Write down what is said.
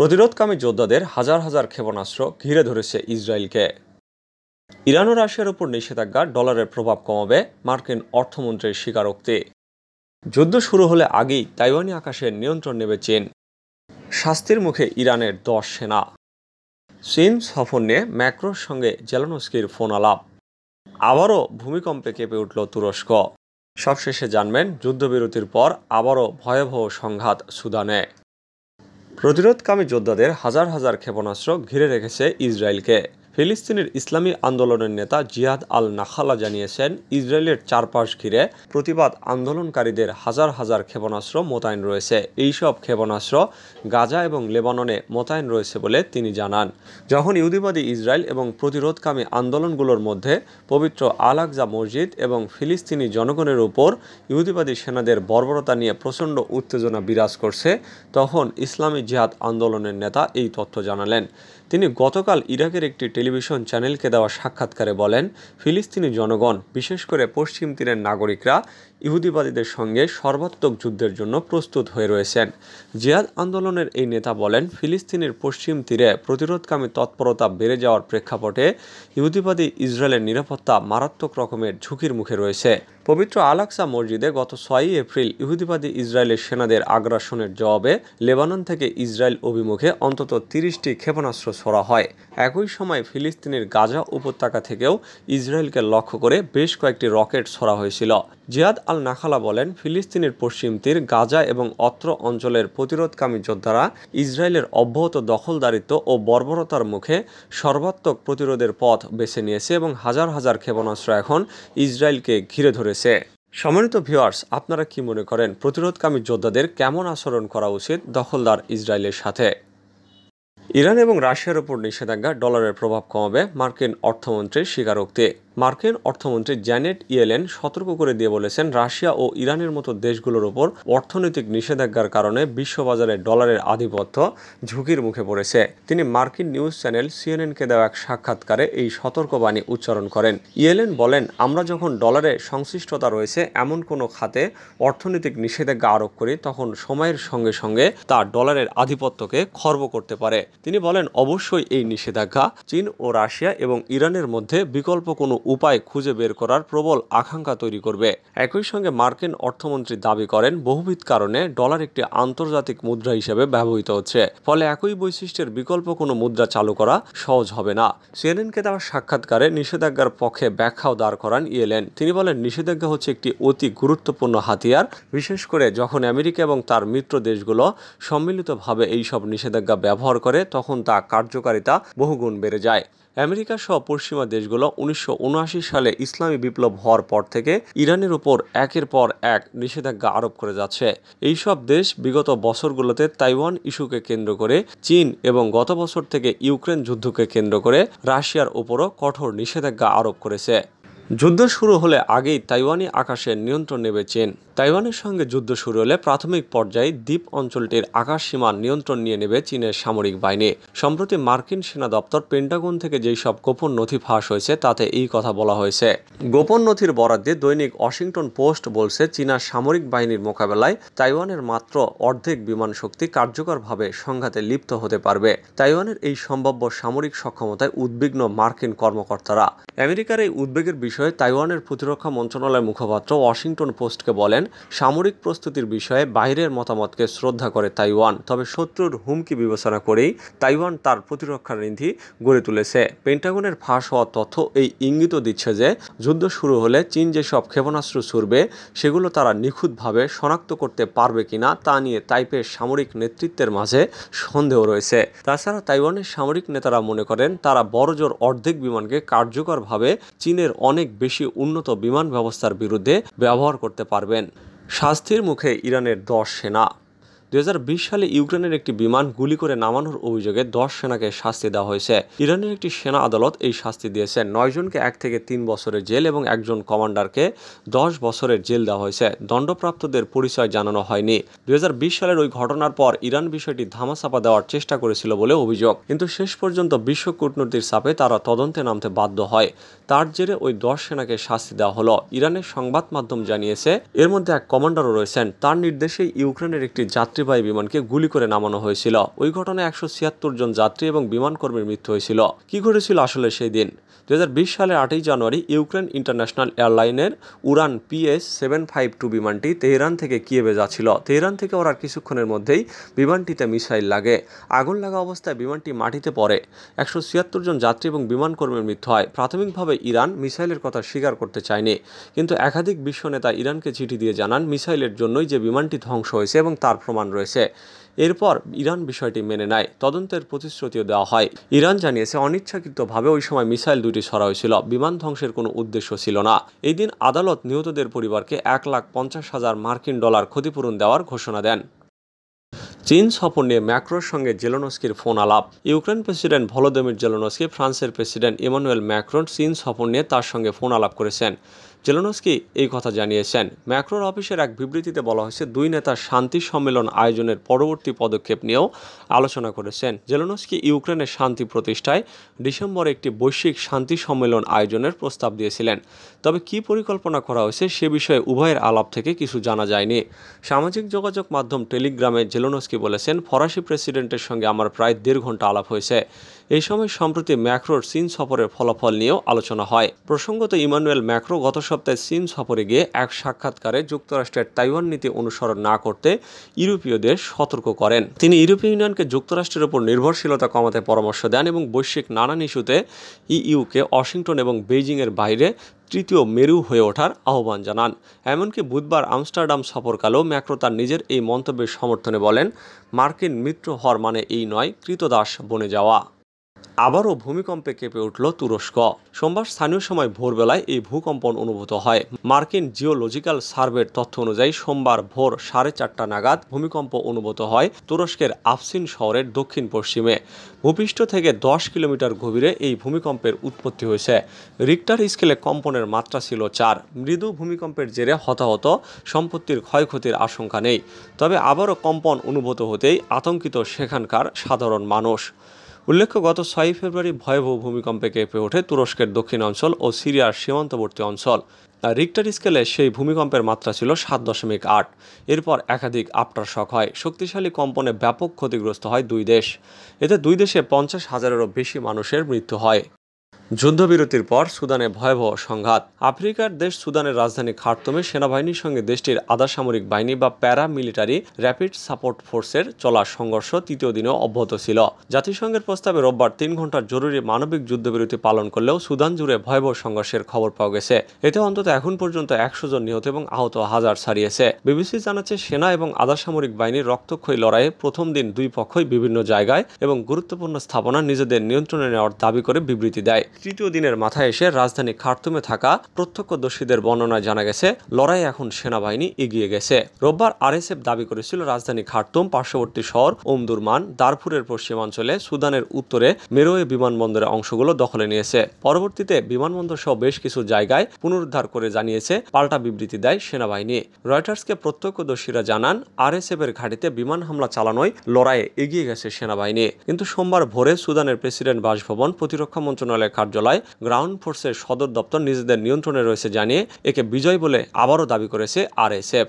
প্রতিরোধকামী যোদ্ধাদের হাজার হাজার ক্ষেপণাস্ত্র ঘিরে ধরেছে ইসরায়েলকে ইরান ও রাশিয়ার উপর নিষেধাজ্ঞা ডলারের প্রভাব কমাবে মার্কিন অর্থমন্ত্রীর স্বীকারোক্তি যুদ্ধ শুরু হলে আগেই তাইওয়ানি আকাশের নিয়ন্ত্রণ নেবে চীন শাস্তির মুখে ইরানের দশ সেনা চীন সফর নিয়ে ম্যাক্রোর সঙ্গে জেলানস্কির ফোন আলাপ আবারও ভূমিকম্পে কেঁপে উঠল তুরস্ক সবশেষে জানবেন যুদ্ধবিরতির পর আবারও ভয়াবহ সংঘাত সুদানে প্রতিরোধকামী যোদ্ধাদের হাজার হাজার ক্ষেপণাস্ত্র ঘিরে রেখেছে ইসরায়েলকে ফিলিস্তিনের ইসলামী আন্দোলনের নেতা জিয়াদ আল নাখালা জানিয়েছেন ইসরায়েলের চারপাশ ঘিরে প্রতিবাদ আন্দোলনকারীদের হাজার হাজার ক্ষেপণাস্ত্র মোতায়েন রয়েছে এইসব ক্ষেপণাস্ত্র গাজা এবং লেবাননে মোতায়েন রয়েছে বলে তিনি জানান যখন ইহুদিবাদী ইসরায়েল এবং প্রতিরোধকামী আন্দোলনগুলোর মধ্যে পবিত্র আলাকজা মসজিদ এবং ফিলিস্তিনি জনগণের উপর ইহুদিবাদী সেনাদের বর্বরতা নিয়ে প্রচণ্ড উত্তেজনা বিরাজ করছে তখন ইসলামী জিহাদ আন্দোলনের নেতা এই তথ্য জানালেন তিনি গতকাল ইরাকের একটি টেলিভিশন চ্যানেলকে দেওয়া সাক্ষাৎকারে বলেন ফিলিস্তিনি জনগণ বিশেষ করে পশ্চিম তীরের নাগরিকরা ইহুদিবাদীদের সঙ্গে সর্বাত্মক যুদ্ধের জন্য প্রস্তুত হয়ে রয়েছেন জিয়াদ আন্দোলনের এই নেতা বলেন ফিলিস্তিনের পশ্চিম তীরে প্রতিরোধকামী তৎপরতা বেড়ে যাওয়ার প্রেক্ষাপটে ইহুদিবাদী ইসরায়েলের নিরাপত্তা মারাত্মক রকমের ঝুঁকির মুখে রয়েছে পবিত্র আলাকসা মসজিদে গত ছয়ই এপ্রিল ইহুদিবাদী ইসরায়েলের সেনাদের আগ্রাসনের জবাবে লেবানন থেকে ইসরায়েল অভিমুখে অন্তত তিরিশটি ক্ষেপণাস্ত্র ছড়া হয় একই সময় ফিলিস্তিনের গাজা উপত্যকা থেকেও ইসরায়েলকে লক্ষ্য করে বেশ কয়েকটি রকেট ছড়া হয়েছিল জিয়াদ আল নাখালা বলেন ফিলিস্তিনের পশ্চিম তীর গাজা এবং অত্র অঞ্চলের প্রতিরোধকামী যোদ্ধারা ইসরায়েলের অব্যাহত দখলদারিত্ব ও বর্বরতার মুখে সর্বাত্মক প্রতিরোধের পথ বেছে নিয়েছে এবং হাজার হাজার ক্ষেপণাস্ত্র এখন ইসরায়েলকে ঘিরে ধরেছে হয়েছে সম্মানিত ভিউয়ার্স আপনারা কি মনে করেন প্রতিরোধকামী যোদ্ধাদের কেমন আচরণ করা উচিত দখলদার ইসরায়েলের সাথে ইরান এবং রাশিয়ার উপর নিষেধাজ্ঞা ডলারের প্রভাব কমাবে মার্কিন অর্থমন্ত্রীর স্বীকারোক্তি মার্কিন অর্থমন্ত্রী জ্যানেট ইয়েলেন সতর্ক করে দিয়ে বলেছেন রাশিয়া ও ইরানের মতো দেশগুলোর ওপর অর্থনৈতিক নিষেধাজ্ঞার কারণে বিশ্ববাজারে ডলারের আধিপত্য ঝুঁকির মুখে পড়েছে তিনি মার্কিন নিউজ চ্যানেল সিএনএনকে দেওয়া এক সাক্ষাৎকারে এই সতর্কবাণী উচ্চারণ করেন ইয়েলেন বলেন আমরা যখন ডলারে সংশ্লিষ্টতা রয়েছে এমন কোনো খাতে অর্থনৈতিক নিষেধাজ্ঞা আরোপ করি তখন সময়ের সঙ্গে সঙ্গে তা ডলারের আধিপত্যকে খর্ব করতে পারে তিনি বলেন অবশ্যই এই নিষেধাজ্ঞা চীন ও রাশিয়া এবং ইরানের মধ্যে বিকল্প কোনো উপায় খুঁজে বের করার প্রবল আকাঙ্ক্ষা তৈরি করবে একই সঙ্গে মার্কিন অর্থমন্ত্রী দাবি করেন বহুবিধ কারণে ডলার একটি আন্তর্জাতিক মুদ্রা হিসেবে ব্যবহৃত হচ্ছে ফলে একই বৈশিষ্ট্যের বিকল্প কোনো মুদ্রা চালু করা সহজ হবে না সিএনএনকে দেওয়া সাক্ষাৎকারে নিষেধাজ্ঞার পক্ষে ব্যাখ্যাও দাঁড় করান ইয়েলেন তিনি বলেন নিষেধাজ্ঞা হচ্ছে একটি অতি গুরুত্বপূর্ণ হাতিয়ার বিশেষ করে যখন আমেরিকা এবং তার মিত্র দেশগুলো সম্মিলিতভাবে এইসব নিষেধাজ্ঞা ব্যবহার করে তখন তা কার্যকারিতা বহুগুণ বেড়ে যায় আমেরিকা সহ পশ্চিমা দেশগুলো উনিশশো সালে ইসলামী বিপ্লব হওয়ার পর থেকে ইরানের উপর একের পর এক নিষেধাজ্ঞা আরোপ করে যাচ্ছে এইসব দেশ বিগত বছরগুলোতে তাইওয়ান ইস্যুকে কেন্দ্র করে চীন এবং গত বছর থেকে ইউক্রেন যুদ্ধকে কেন্দ্র করে রাশিয়ার উপরও কঠোর নিষেধাজ্ঞা আরোপ করেছে যুদ্ধ শুরু হলে আগেই তাইওয়ানি আকাশে নিয়ন্ত্রণ নেবে চীন তাইওয়ানের সঙ্গে যুদ্ধ শুরু হলে প্রাথমিক পর্যায়ে দ্বীপ অঞ্চলটির আকাশ সীমা নিয়ন্ত্রণ নিয়ে নেবে চীনের সামরিক বাহিনী সম্প্রতি মার্কিন সেনা দপ্তর পেন্টাগন থেকে যেই সব গোপন নথি ফাঁস হয়েছে তাতে এই কথা বলা হয়েছে গোপন নথির বরাদ্দে দিয়ে দৈনিক ওয়াশিংটন পোস্ট বলছে চীনা সামরিক বাহিনীর মোকাবেলায় তাইওয়ানের মাত্র অর্ধেক বিমান শক্তি কার্যকরভাবে সংঘাতে লিপ্ত হতে পারবে তাইওয়ানের এই সম্ভাব্য সামরিক সক্ষমতায় উদ্বিগ্ন মার্কিন কর্মকর্তারা আমেরিকার এই উদ্বেগের বিষয়ে তাইওয়ানের প্রতিরক্ষা মন্ত্রণালয়ের মুখপাত্র ওয়াশিংটন পোস্টকে বলেন সামরিক প্রস্তুতির বিষয়ে বাইরের মতামতকে শ্রদ্ধা করে তাইওয়ান তবে শত্রুর হুমকি বিবেচনা করেই তাইওয়ান তার প্রতিরক্ষা নিধি গড়ে তুলেছে পেন্টাগনের ফাঁস হওয়া তথ্য এই ইঙ্গিত দিচ্ছে যে যুদ্ধ শুরু হলে চীন যেসব ক্ষেপণাস্ত্র ছুড়বে সেগুলো তারা নিখুঁতভাবে শনাক্ত করতে পারবে কিনা তা নিয়ে তাইপের সামরিক নেতৃত্বের মাঝে সন্দেহ রয়েছে তাছাড়া তাইওয়ানের সামরিক নেতারা মনে করেন তারা বড়জোর অর্ধেক বিমানকে কার্যকরভাবে চীনের অনেক বেশি উন্নত বিমান ব্যবস্থার বিরুদ্ধে ব্যবহার করতে পারবেন শাস্তির মুখে ইরানের দশ সেনা দু সালে ইউক্রেনের একটি বিমান গুলি করে নামানোর অভিযোগে দশ সেনাকে শাস্তি দেওয়া হয়েছে ইরানের একটি সেনা আদালত এই শাস্তি দিয়েছে নয়জনকে এক থেকে তিন বছরের জেল এবং একজন কমান্ডারকে দশ বছরের জেল দেওয়া হয়েছে দণ্ডপ্রাপ্তদের পরিচয় জানানো হয়নি দু সালের ওই ঘটনার পর ইরান বিষয়টি ধামাচাপা দেওয়ার চেষ্টা করেছিল বলে অভিযোগ কিন্তু শেষ পর্যন্ত বিশ্ব কূটনীতির চাপে তারা তদন্তে নামতে বাধ্য হয় তার জেরে ওই দশ সেনাকে শাস্তি দেওয়া হলো ইরানের সংবাদ মাধ্যম জানিয়েছে এর মধ্যে এক কমান্ডারও রয়েছেন তার নির্দেশে ইউক্রেনের একটি যাত্রী যাত্রীবাহী বিমানকে গুলি করে নামানো হয়েছিল ওই ঘটনায় একশো ছিয়াত্তর জন যাত্রী এবং বিমান কর্মীর মৃত্যু হয়েছিল কি ঘটেছিল আসলে সেই দিন দু সালের আটই জানুয়ারি ইউক্রেন ইন্টারন্যাশনাল এয়ারলাইনের উড়ান পিএস সেভেন ফাইভ টু বিমানটি তেহরান থেকে কিয়েবে যাচ্ছিল তেহরান থেকে ওরা কিছুক্ষণের মধ্যেই বিমানটিতে মিসাইল লাগে আগুন লাগা অবস্থায় বিমানটি মাটিতে পড়ে একশো ছিয়াত্তর জন যাত্রী এবং বিমান কর্মীর মৃত্যু হয় প্রাথমিকভাবে ইরান মিসাইলের কথা স্বীকার করতে চায়নি কিন্তু একাধিক বিশ্ব নেতা ইরানকে চিঠি দিয়ে জানান মিসাইলের জন্যই যে বিমানটি ধ্বংস হয়েছে এবং তার প্রমাণ রয়েছে এরপর ইরান বিষয়টি মেনে নেয় তদন্তের প্রতিশ্রুতিও দেওয়া হয় ইরান জানিয়েছে অনিচ্ছাকৃতভাবে ওই সময় মিসাইল দুটি সরা হয়েছিল বিমান ধ্বংসের কোনো উদ্দেশ্য ছিল না এই দিন আদালত নিহতদের পরিবারকে এক লাখ পঞ্চাশ হাজার মার্কিন ডলার ক্ষতিপূরণ দেওয়ার ঘোষণা দেন চীন সফর নিয়ে ম্যাক্রোর সঙ্গে জেলোনস্কির ফোন আলাপ ইউক্রেন প্রেসিডেন্ট ভলোদিমির জেলোনস্কি ফ্রান্সের প্রেসিডেন্ট ইমানুয়েল ম্যাক্রোন চীন সফর নিয়ে তার সঙ্গে ফোন আলাপ করেছেন জেলোনস্কি এই কথা জানিয়েছেন ম্যাক্রোর অফিসের এক বিবৃতিতে বলা হয়েছে দুই নেতা শান্তি সম্মেলন আয়োজনের পরবর্তী পদক্ষেপ নিয়েও আলোচনা করেছেন জেলোনস্কি ইউক্রেনের শান্তি প্রতিষ্ঠায় ডিসেম্বরে একটি বৈশ্বিক শান্তি সম্মেলন আয়োজনের প্রস্তাব দিয়েছিলেন তবে কি পরিকল্পনা করা হয়েছে সে বিষয়ে উভয়ের আলাপ থেকে কিছু জানা যায়নি সামাজিক যোগাযোগ মাধ্যম টেলিগ্রামে জেলোনস্কি বলেছেন ফরাসি প্রেসিডেন্টের সঙ্গে আমার প্রায় দেড় ঘন্টা আলাপ হয়েছে এই সময় সম্প্রতি ম্যাক্রোর চীন সফরের ফলাফল নিয়েও আলোচনা হয় প্রসঙ্গত ইমানুয়েল ম্যাক্রো গত সপ্তাহে চীন সফরে গিয়ে এক সাক্ষাৎকারে যুক্তরাষ্ট্রের তাইওয়ান নীতি অনুসরণ না করতে ইউরোপীয়দের সতর্ক করেন তিনি ইউরোপীয় ইউনিয়নকে যুক্তরাষ্ট্রের উপর নির্ভরশীলতা কমাতে পরামর্শ দেন এবং বৈশ্বিক নানান ইস্যুতে ইউকে ওয়াশিংটন এবং বেইজিংয়ের বাইরে তৃতীয় মেরু হয়ে ওঠার আহ্বান জানান এমনকি বুধবার আমস্টারডাম সফরকালেও ম্যাক্রো তার নিজের এই মন্তব্যের সমর্থনে বলেন মার্কিন মিত্র হওয়ার মানে এই নয় কৃতদাস বনে যাওয়া আবারও ভূমিকম্পে কেঁপে উঠল তুরস্ক সোমবার স্থানীয় সময় ভোরবেলায় এই ভূকম্পন অনুভূত হয় মার্কিন জিওলজিক্যাল সার্ভের তথ্য অনুযায়ী সোমবার ভোর সাড়ে চারটা নাগাদ ভূমিকম্প অনুভূত হয় তুরস্কের আফসিন শহরের দক্ষিণ পশ্চিমে ভূপৃষ্ঠ থেকে দশ কিলোমিটার গভীরে এই ভূমিকম্পের উৎপত্তি হয়েছে রিক্টার স্কেলে কম্পনের মাত্রা ছিল চার মৃদু ভূমিকম্পের জেরে হতাহত সম্পত্তির ক্ষয়ক্ষতির আশঙ্কা নেই তবে আবারও কম্পন অনুভূত হতেই আতঙ্কিত সেখানকার সাধারণ মানুষ উল্লেখ্য গত ছয়ই ফেব্রুয়ারি ভয়াবহ ভূমিকম্পে কেঁপে ওঠে তুরস্কের দক্ষিণ অঞ্চল ও সিরিয়ার সীমান্তবর্তী অঞ্চল আর রিক্টার স্কেলে সেই ভূমিকম্পের মাত্রা ছিল সাত দশমিক আট এরপর একাধিক আপটার শক হয় শক্তিশালী কম্পনে ব্যাপক ক্ষতিগ্রস্ত হয় দুই দেশ এতে দুই দেশে পঞ্চাশ হাজারেরও বেশি মানুষের মৃত্যু হয় যুদ্ধবিরতির পর সুদানে ভয়াবহ সংঘাত আফ্রিকার দেশ সুদানের রাজধানী খার্তুমে সেনাবাহিনীর সঙ্গে দেশটির আধা সামরিক বাহিনী বা প্যারা মিলিটারি র্যাপিড সাপোর্ট ফোর্সের চলার সংঘর্ষ তৃতীয় দিনেও অব্যাহত ছিল জাতিসংঘের প্রস্তাবে রোববার তিন ঘন্টার জরুরি মানবিক যুদ্ধবিরতি পালন করলেও সুদান জুড়ে ভয়াবহ সংঘর্ষের খবর পাওয়া গেছে এতে অন্তত এখন পর্যন্ত একশো জন নিহত এবং আহত হাজার ছাড়িয়েছে বিবিসি জানাচ্ছে সেনা এবং আধা সামরিক বাহিনীর রক্তক্ষয়ী লড়াইয়ে প্রথম দিন দুই পক্ষই বিভিন্ন জায়গায় এবং গুরুত্বপূর্ণ স্থাপনা নিজেদের নিয়ন্ত্রণে নেওয়ার দাবি করে বিবৃতি দেয় তৃতীয় দিনের মাথায় এসে রাজধানী খার্তুমে থাকা প্রত্যক্ষদর্শীদের বর্ণনায় জানা গেছে লড়াই এখন সেনাবাহিনী এগিয়ে গেছে রোববার আরএসএফ দাবি করেছিল রাজধানী খার্তুম পার্শ্ববর্তী শহর ওমদুরমান দারপুরের পশ্চিমাঞ্চলে সুদানের উত্তরে মেরোয়ে বিমানবন্দরের অংশগুলো দখলে নিয়েছে পরবর্তীতে বিমানবন্দর সহ বেশ কিছু জায়গায় পুনরুদ্ধার করে জানিয়েছে পাল্টা বিবৃতি দেয় সেনাবাহিনী রয়টার্সকে প্রত্যক্ষদর্শীরা জানান আরএসএফ এর ঘাটিতে বিমান হামলা চালানোয় লড়াইয়ে এগিয়ে গেছে সেনাবাহিনী কিন্তু সোমবার ভোরে সুদানের প্রেসিডেন্ট বাসভবন প্রতিরক্ষা মন্ত্রণালয়ের কার্যালয় গ্রাউন্ড ফোর্সের সদর দপ্তর নিজেদের নিয়ন্ত্রণে রয়েছে জানিয়ে একে বিজয় বলে আবারও দাবি করেছে আরএসএফ